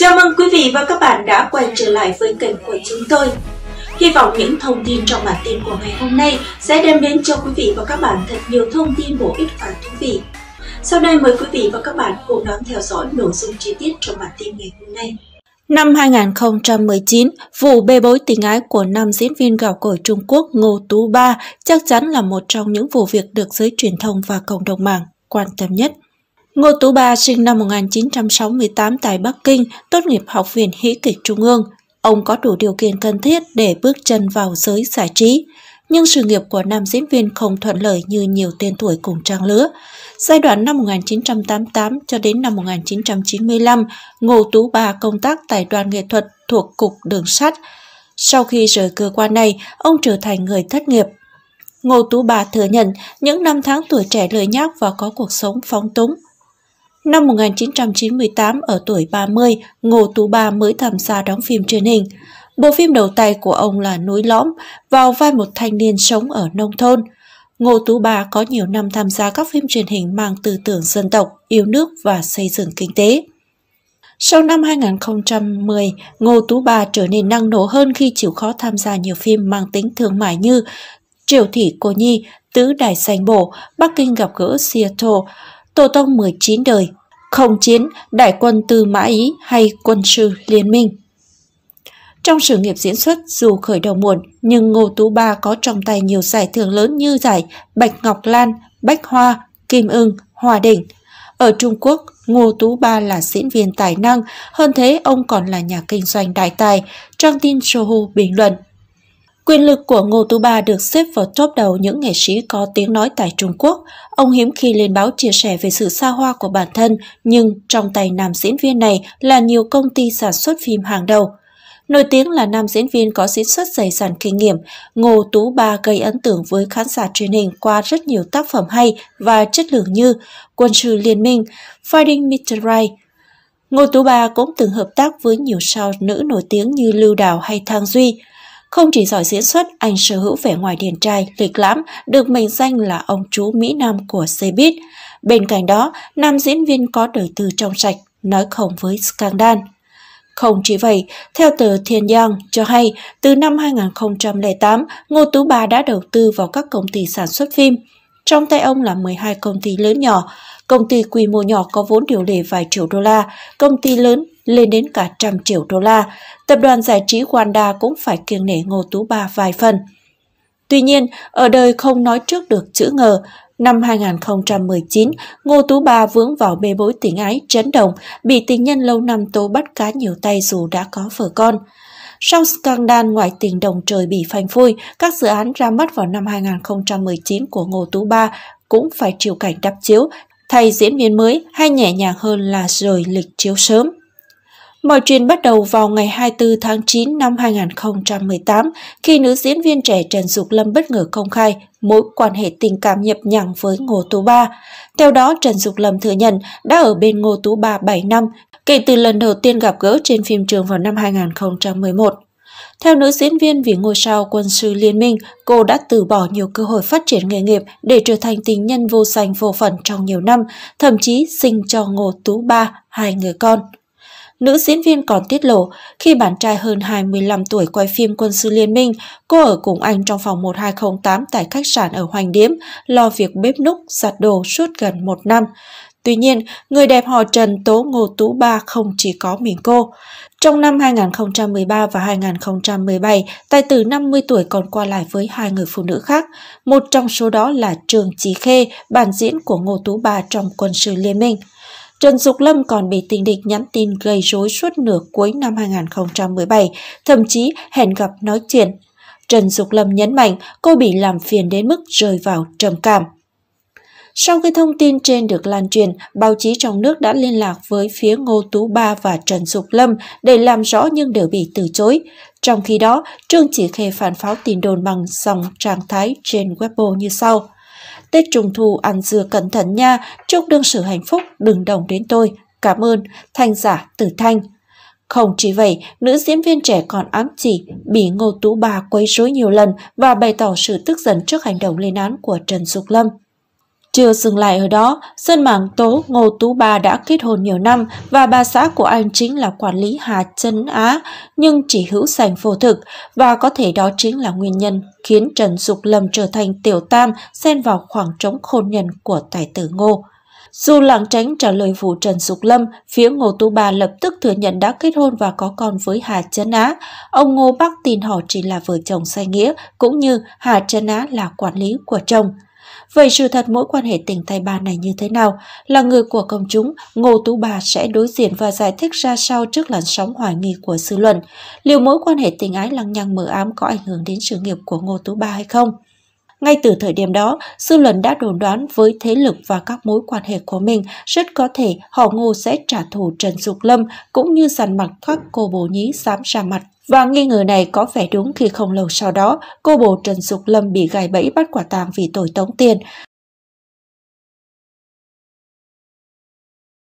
Chào mừng quý vị và các bạn đã quay trở lại với kênh của chúng tôi. Hy vọng những thông tin trong bản tin của ngày hôm nay sẽ đem đến cho quý vị và các bạn thật nhiều thông tin bổ ích và thú vị. Sau đây mời quý vị và các bạn cùng đón theo dõi nội dung chi tiết trong bản tin ngày hôm nay. Năm 2019, vụ bê bối tình ái của nam diễn viên gạo cổi Trung Quốc Ngô Tú Ba chắc chắn là một trong những vụ việc được giới truyền thông và cộng đồng mạng quan tâm nhất. Ngô Tú Ba sinh năm 1968 tại Bắc Kinh, tốt nghiệp Học viện Hĩ kịch Trung ương. Ông có đủ điều kiện cần thiết để bước chân vào giới giải trí. Nhưng sự nghiệp của nam diễn viên không thuận lợi như nhiều tên tuổi cùng trang lứa. Giai đoạn năm 1988 cho đến năm 1995, Ngô Tú Ba công tác tại đoàn nghệ thuật thuộc Cục Đường sắt. Sau khi rời cơ quan này, ông trở thành người thất nghiệp. Ngô Tú Ba thừa nhận những năm tháng tuổi trẻ lười nhác và có cuộc sống phóng túng, Năm 1998, ở tuổi 30, Ngô Tú Ba mới tham gia đóng phim truyền hình. Bộ phim đầu tay của ông là Núi Lõm, vào vai một thanh niên sống ở nông thôn. Ngô Tú Ba có nhiều năm tham gia các phim truyền hình mang tư tưởng dân tộc, yêu nước và xây dựng kinh tế. Sau năm 2010, Ngô Tú Ba trở nên năng nổ hơn khi chịu khó tham gia nhiều phim mang tính thương mại như Triều Thị Cô Nhi, Tứ Đại Sành Bổ, Bắc Kinh gặp gỡ Seattle, tổ tông 19 đời, không chiến, đại quân tư mã ý hay quân sư liên minh. Trong sự nghiệp diễn xuất, dù khởi đầu muộn, nhưng Ngô Tú Ba có trong tay nhiều giải thưởng lớn như giải Bạch Ngọc Lan, Bách Hoa, Kim Ưng, Hòa Đỉnh. Ở Trung Quốc, Ngô Tú Ba là diễn viên tài năng, hơn thế ông còn là nhà kinh doanh đại tài, trang tin Sohu bình luận – Quyền lực của Ngô Tú Ba được xếp vào top đầu những nghệ sĩ có tiếng nói tại Trung Quốc. Ông hiếm khi lên báo chia sẻ về sự xa hoa của bản thân, nhưng trong tay nam diễn viên này là nhiều công ty sản xuất phim hàng đầu. Nổi tiếng là nam diễn viên có diễn xuất dày dặn kinh nghiệm, Ngô Tú Ba gây ấn tượng với khán giả truyền hình qua rất nhiều tác phẩm hay và chất lượng như Quân sư Liên minh, Fighting Mr. Right, Ngô Tú Ba cũng từng hợp tác với nhiều sao nữ nổi tiếng như Lưu Đào hay Thang Duy. Không chỉ giỏi diễn xuất, anh sở hữu vẻ ngoài điển trai, lịch lãm, được mệnh danh là ông chú Mỹ Nam của Cbiz. Bên cạnh đó, nam diễn viên có đời tư trong sạch, nói không với scandal. Không chỉ vậy, theo tờ Thiên Giang cho hay, từ năm 2008, Ngô Tú Bà đã đầu tư vào các công ty sản xuất phim. Trong tay ông là 12 công ty lớn nhỏ, công ty quy mô nhỏ có vốn điều lệ vài triệu đô la, công ty lớn lên đến cả trăm triệu đô la, tập đoàn giải trí Wanda cũng phải kiêng nể Ngô Tú Ba vài phần. Tuy nhiên, ở đời không nói trước được chữ ngờ, Năm 2019, Ngô Tú Ba vướng vào bê bối tình ái chấn động, bị tình nhân lâu năm tố bắt cá nhiều tay dù đã có vợ con. Sau scandal ngoại tình đồng trời bị phanh phui, các dự án ra mắt vào năm 2019 của Ngô Tú Ba cũng phải chịu cảnh đắp chiếu, thay diễn viên mới hay nhẹ nhàng hơn là rời lịch chiếu sớm. Mọi chuyện bắt đầu vào ngày 24 tháng 9 năm 2018 khi nữ diễn viên trẻ Trần Dục Lâm bất ngờ công khai mối quan hệ tình cảm nhập nhằng với Ngô Tú Ba. Theo đó, Trần Dục Lâm thừa nhận đã ở bên Ngô Tú Ba 7 năm kể từ lần đầu tiên gặp gỡ trên phim trường vào năm 2011. Theo nữ diễn viên vì ngôi sao quân sư liên minh, cô đã từ bỏ nhiều cơ hội phát triển nghề nghiệp để trở thành tình nhân vô danh vô phận trong nhiều năm, thậm chí sinh cho Ngô Tú Ba hai người con. Nữ diễn viên còn tiết lộ, khi bạn trai hơn 25 tuổi quay phim Quân sư Liên minh, cô ở cùng anh trong phòng 1208 tại khách sạn ở Hoành Điếm, lo việc bếp núc, giặt đồ suốt gần một năm. Tuy nhiên, người đẹp họ Trần Tố Ngô Tú Ba không chỉ có mình cô. Trong năm 2013 và 2017, tài tử 50 tuổi còn qua lại với hai người phụ nữ khác. Một trong số đó là Trường Chí Khê, bản diễn của Ngô Tú Ba trong Quân sư Liên minh. Trần Dục Lâm còn bị tình địch nhắn tin gây rối suốt nửa cuối năm 2017, thậm chí hẹn gặp nói chuyện. Trần Dục Lâm nhấn mạnh cô bị làm phiền đến mức rơi vào trầm cảm. Sau khi thông tin trên được lan truyền, báo chí trong nước đã liên lạc với phía Ngô Tú Ba và Trần Dục Lâm để làm rõ nhưng đều bị từ chối. Trong khi đó, Trương Chỉ Khê phản pháo tin đồn bằng dòng trạng thái trên Weibo như sau. Tết Trung Thu ăn dưa cẩn thận nha, chúc đương sự hạnh phúc, đừng đồng đến tôi. Cảm ơn, thanh giả Tử Thanh. Không chỉ vậy, nữ diễn viên trẻ còn ám chỉ bị Ngô Tú Bà quấy rối nhiều lần và bày tỏ sự tức giận trước hành động lên án của Trần Dục Lâm. Chưa dừng lại ở đó, dân mạng tố Ngô Tú Ba đã kết hôn nhiều năm và bà xã của anh chính là quản lý Hà Trấn Á, nhưng chỉ hữu sành vô thực và có thể đó chính là nguyên nhân khiến Trần Dục Lâm trở thành tiểu tam xen vào khoảng trống khôn nhân của tài tử Ngô. Dù lảng tránh trả lời vụ Trần Dục Lâm, phía Ngô Tú Ba lập tức thừa nhận đã kết hôn và có con với Hà Trấn Á. Ông Ngô Bắc tin họ chỉ là vợ chồng sai nghĩa, cũng như Hà Trấn Á là quản lý của chồng. Vậy sự thật mỗi quan hệ tình tay ba này như thế nào? Là người của công chúng, Ngô Tú Bà sẽ đối diện và giải thích ra sao trước làn sóng hoài nghi của dư luận. Liệu mối quan hệ tình ái lăng nhăng mờ ám có ảnh hưởng đến sự nghiệp của Ngô Tú Bà hay không? Ngay từ thời điểm đó, dư luận đã đồn đoán với thế lực và các mối quan hệ của mình, rất có thể họ ngô sẽ trả thù Trần Dục Lâm cũng như dàn mặt các cô bồ nhí dám ra mặt và nghi ngờ này có vẻ đúng khi không lâu sau đó, cô bồ Trần Dục Lâm bị gài bẫy bắt quả tang vì tội tống tiền.